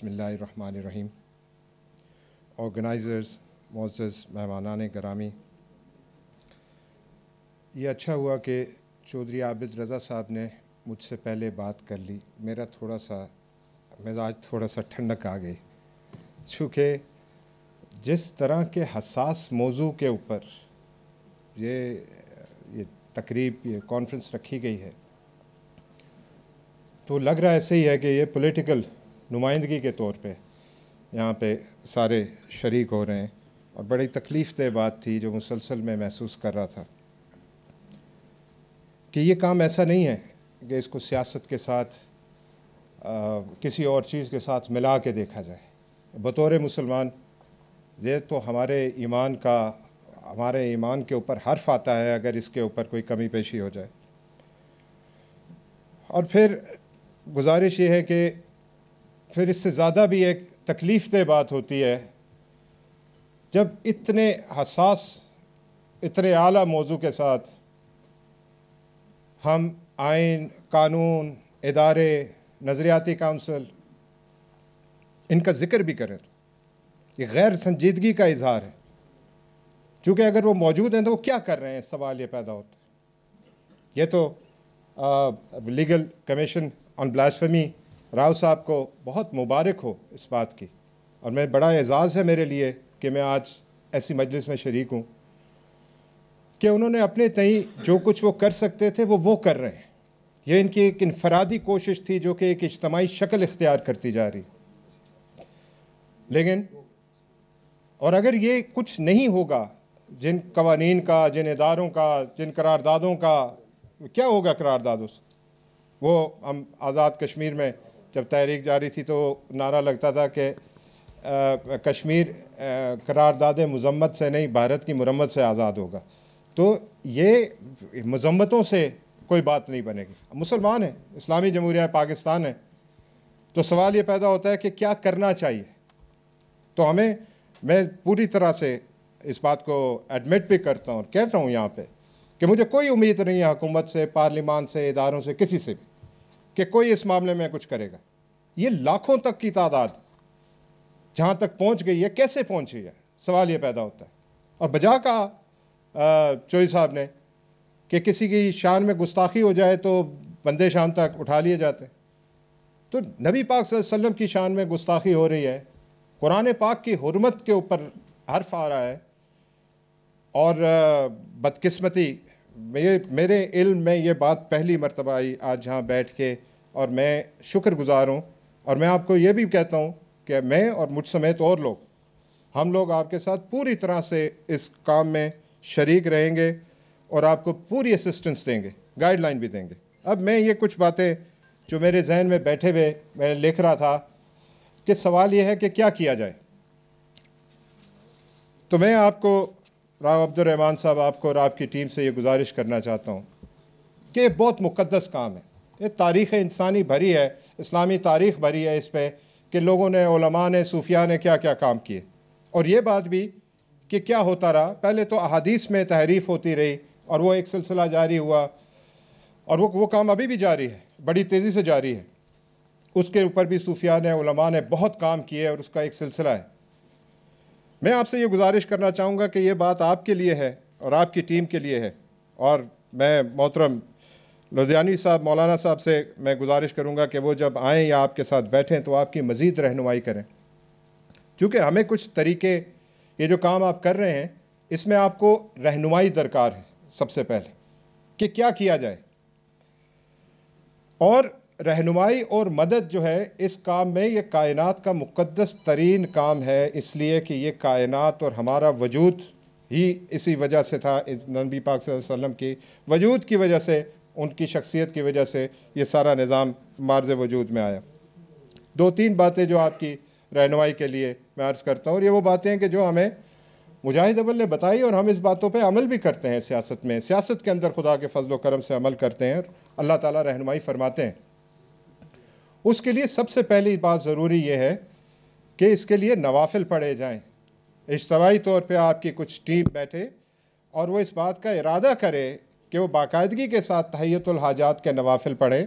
Bismillahirrahmanirrahim. Organisers Moz मेहमान ग्रामी ये अच्छा हुआ कि चौधरी आबिद रज़ा साहब ने मुझसे पहले बात कर ली मेरा थोड़ा सा मिजाज थोड़ा सा ठंडक आ गई चूँकि जिस तरह के हसास मौजू के ऊपर ये ये तकरीब ये कॉन्फ्रेंस रखी गई है तो लग रहा ऐसे ही है कि ये पॉलिटिकल नुमाइंदगी के तौर पे यहाँ पे सारे शरीक हो रहे हैं और बड़ी तकलीफ़ दह बात थी जो मुसलसल में महसूस कर रहा था कि ये काम ऐसा नहीं है कि इसको सियासत के साथ आ, किसी और चीज़ के साथ मिला के देखा जाए बतौर मुसलमान ये तो हमारे ईमान का हमारे ईमान के ऊपर हर्फ आता है अगर इसके ऊपर कोई कमी पेशी हो जाए और फिर गुजारिश ये है कि फिर इससे ज़्यादा भी एक तकलीफ़ बात होती है जब इतने हसास इतने आला मौजू के साथ हम आइन कानून इदारे नज़रियाती काउंसिल इनका ज़िक्र भी करें तो ये गैर संजीदगी का इजहार है क्योंकि अगर वो मौजूद हैं तो वो क्या कर रहे हैं सवाल ये पैदा होता है ये तो आ, legal commission on blasphemy Rao साहब को बहुत मुबारक हो इस बात की और मैं बड़ा एजाज़ है मेरे लिए कि मैं आज ऐसी मजलिस में शरीक हूँ कि उन्होंने अपने तई जो कुछ वो कर सकते थे वो वो कर रहे हैं ये इनकी एक इनफरादी कोशिश थी जो कि एक इज्तमाही शक्ल इख्तियार करती जा रही लेकिन और अगर ये कुछ नहीं होगा जिन कवानीन का जिन इदारों का जिन करारदादों का क्या होगा करारदादों से वो हम आज़ाद कश्मीर में जब तहरीक जारी थी तो नारा लगता था कि कश्मीर करारदाद मजम्मत से नहीं भारत की मरम्मत से आज़ाद होगा तो ये मजम्मतों से कोई बात नहीं बनेगी मुसलमान हैं इस्लामी जमहूरिया पाकिस्तान है तो सवाल ये पैदा होता है कि क्या करना चाहिए तो हमें मैं पूरी तरह से इस बात को एडमिट भी करता हूँ और कह रहा हूँ यहाँ पे कि मुझे कोई उम्मीद नहीं है हुकूमत से पार्लिमान से इदारों से किसी से भी कि कोई इस मामले में कुछ करेगा ये लाखों तक की तादाद जहाँ तक पहुँच गई है कैसे पहुँची है सवाल ये पैदा होता है और बजा कहा चोई साहब ने कि किसी की शान में गुस्ताखी हो जाए तो बंदे शाम तक उठा लिए जाते तो नबी पाक वसल्लम की शान में गुस्ताखी हो रही है कुरान पाक की हरमत के ऊपर हर्फ आ रहा है और बदकस्मती मेरे इल्म में ये बात पहली मरतबा आई आज यहाँ बैठ के और मैं शुक्रगुजार हूँ और मैं आपको ये भी कहता हूँ कि मैं और मुझ समेत और लोग हम लोग आपके साथ पूरी तरह से इस काम में शरीक रहेंगे और आपको पूरी असिस्टेंस देंगे गाइडलाइन भी देंगे अब मैं ये कुछ बातें जो मेरे जहन में बैठे हुए मैं लिख रहा था कि सवाल ये है कि क्या किया जाए तो मैं आपको राव अब्दुलरहमान साहब आपको और आपकी टीम से ये गुजारिश करना चाहता हूँ कि ये बहुत मुकदस काम है ये तारीख़ इंसानी भरी है इस्लामी तारीख़ भरी है इस पर कि लोगों ने ओलमा ने सूफिया ने क्या क्या काम किए और ये बात भी कि क्या होता रहा पहले तो अहादीस में तहरीफ होती रही और वो एक सिलसिला जारी हुआ और वो वो काम अभी भी जारी है बड़ी तेज़ी से जारी है उसके ऊपर भी सूफिया ने उलमा ने बहुत काम किए और उसका एक सिलसिला है मैं आपसे ये गुजारिश करना चाहूँगा कि ये बात आपके लिए है और आपकी टीम के लिए है और मैं मोहतरम लुधियानवी साहब मौलाना साहब से मैं गुजारिश करूँगा कि वो जब आएँ या आपके साथ बैठें तो आपकी मज़ीद रहनुमाई करें क्योंकि हमें कुछ तरीके ये जो काम आप कर रहे हैं इसमें आपको रहनुमाई दरकार है सबसे पहले कि क्या किया जाए और रहनुमाई और मदद जो है इस काम में ये कायनात का मुक़दस तरीन काम है इसलिए कि ये कायनात और हमारा वजूद ही इसी वजह से था नबी पाक वसल्लम की वजूद की वजह से उनकी शख्सियत की वजह से ये सारा निज़ाम मार्ज वजूद में आया दो तीन बातें जो आपकी रहनमाई के लिए मैं अर्ज़ करता हूँ और ये वो बातें हैं कि जो हमें मुजाहिद अबल ने बताई और हम इस बातों पर अमल भी करते हैं सियासत में सियासत के अंदर खुदा के फजल करम से अमल करते हैं अल्लाह ताला रहनुमाई फरमाते हैं उसके लिए सबसे पहली बात ज़रूरी ये है कि इसके लिए नवाफिल पढ़े जाएँ इज्तवाही तौर पर आपकी कुछ टीम बैठे और वह इस बात का इरादा करे कि वो बाकायदगी के साथ तहैतुल हाजात के नवाफिल पढ़ें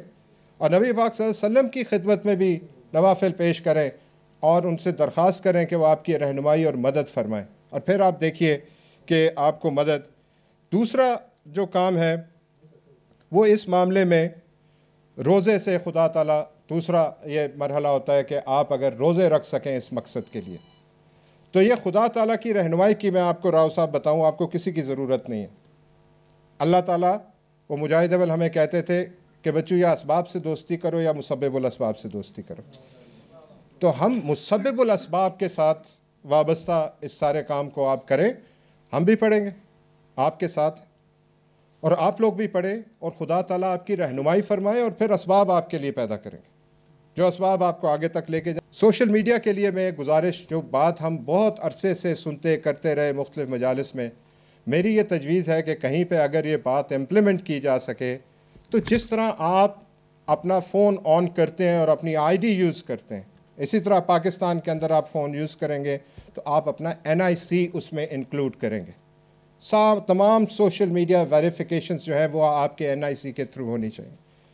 और नबी पाक वसल्लम की खिदमत में भी नवाफिल पेश करें और उनसे दरख्वास्त करें कि वह आपकी रहनुमाई और मदद फरमाएँ और फिर आप देखिए कि आपको मदद दूसरा जो काम है वो इस मामले में रोज़े से खुदा ताला दूसरा ये मरहला होता है कि आप अगर रोज़े रख सकें इस मकसद के लिए तो ये खुदा ताला की रहनुमाई की मैं आपको राव साहब बताऊं आपको किसी की ज़रूरत नहीं है अल्लाह ताला वो मुजाहिद अवल हमें कहते थे कि बच्चों या इसबाब से दोस्ती करो या मुसब्बुलसबाब से दोस्ती करो तो हम मुसब्बुलसबाब के साथ वाबस्ता इस सारे काम को आप करें हम भी पढ़ेंगे आपके साथ और आप लोग भी पढ़ें और खुदा ताला आपकी रहनुमाई फरमाए और फिर इसबाब आपके लिए पैदा करेंगे जो इसबाब आपको आगे तक लेके जाए सोशल मीडिया के लिए मैं गुजारिश जो बात हम बहुत अरसे से सुनते करते रहे मुख्तलिफ मजालस में मेरी ये तजवीज़ है कि कहीं पे अगर ये बात इम्प्लीमेंट की जा सके तो जिस तरह आप अपना फ़ोन ऑन करते हैं और अपनी आईडी यूज़ करते हैं इसी तरह पाकिस्तान के अंदर आप फ़ोन यूज़ करेंगे तो आप अपना एनआईसी उसमें इंक्लूड करेंगे सा तमाम सोशल मीडिया वेरिफिकेशन जो है वो आपके एन के थ्रू होनी चाहिए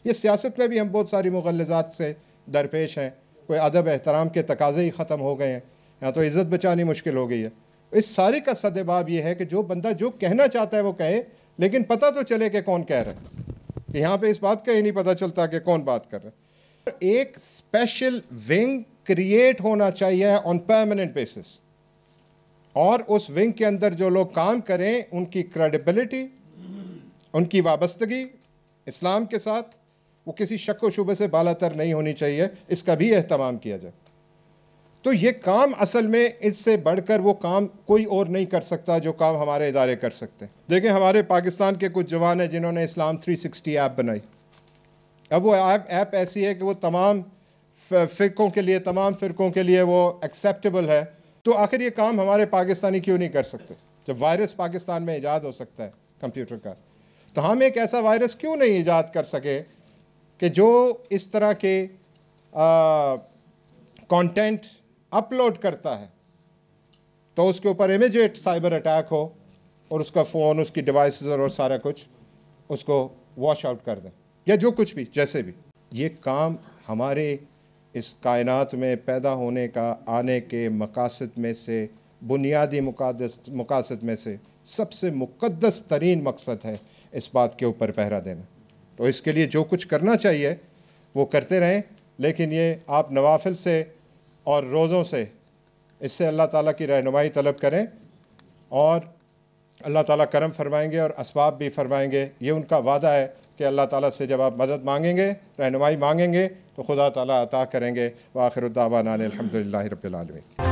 ये सियासत में भी हम बहुत सारी मुगलजात से दरपेश हैं कोई अदब एहतराम के तकाजे ही ख़त्म हो गए हैं या तो इज़्ज़त बचानी मुश्किल हो गई है इस सारे का सदभाव ये है कि जो बंदा जो कहना चाहता है वो कहे लेकिन पता तो चले कि कौन कह रहा है कि यहाँ पे इस बात का ही नहीं पता चलता कि कौन बात कर रहा है एक स्पेशल विंग क्रिएट होना चाहिए ऑन परमानेंट बेसिस और उस विंग के अंदर जो लोग काम करें उनकी क्रेडिबिलिटी उनकी वाबस्तगी इस्लाम के साथ वो किसी शक व शुबे से बालातर नहीं होनी चाहिए इसका भी अहतमाम किया जाए तो ये काम असल में इससे बढ़कर वो काम कोई और नहीं कर सकता जो काम हमारे इदारे कर सकते हैं देखें हमारे पाकिस्तान के कुछ जवान हैं जिन्होंने इस्लाम 360 ऐप बनाई अब वो ऐप ऐप ऐसी है कि वो तमाम फ़िरक़ों के लिए तमाम फ़िरक़ों के लिए वो एक्सेप्टेबल है तो आखिर ये काम हमारे पाकिस्तानी क्यों नहीं कर सकते जब वायरस पाकिस्तान में ईजाद हो सकता है कंप्यूटर का तो हम एक ऐसा वायरस क्यों नहीं ईजाद कर सके कि जो इस तरह के कंटेंट अपलोड करता है तो उसके ऊपर इमिजिएट साइबर अटैक हो और उसका फ़ोन उसकी डिवाइस और सारा कुछ उसको वॉश आउट कर दें या जो कुछ भी जैसे भी ये काम हमारे इस कायनात में पैदा होने का आने के मकासद में से बुनियादी मुकादस मकासद में से सबसे मुकदस तरीन मकसद है इस बात के ऊपर पहरा देना तो इसके लिए जो कुछ करना चाहिए वो करते रहें लेकिन ये आप नवाफिल से और रोज़ों से इससे अल्लाह ताला की रहनुमाई तलब करें और अल्लाह ताला करम फरमाएंगे और इसबाब भी फरमाएंगे ये उनका वादा है कि अल्लाह ताला से जब आप मदद मांगेंगे रहनुमाई मांगेंगे तो खुदा ताला अता करेंगे वाखिर दावाना अलहमदिल्ला रबालमी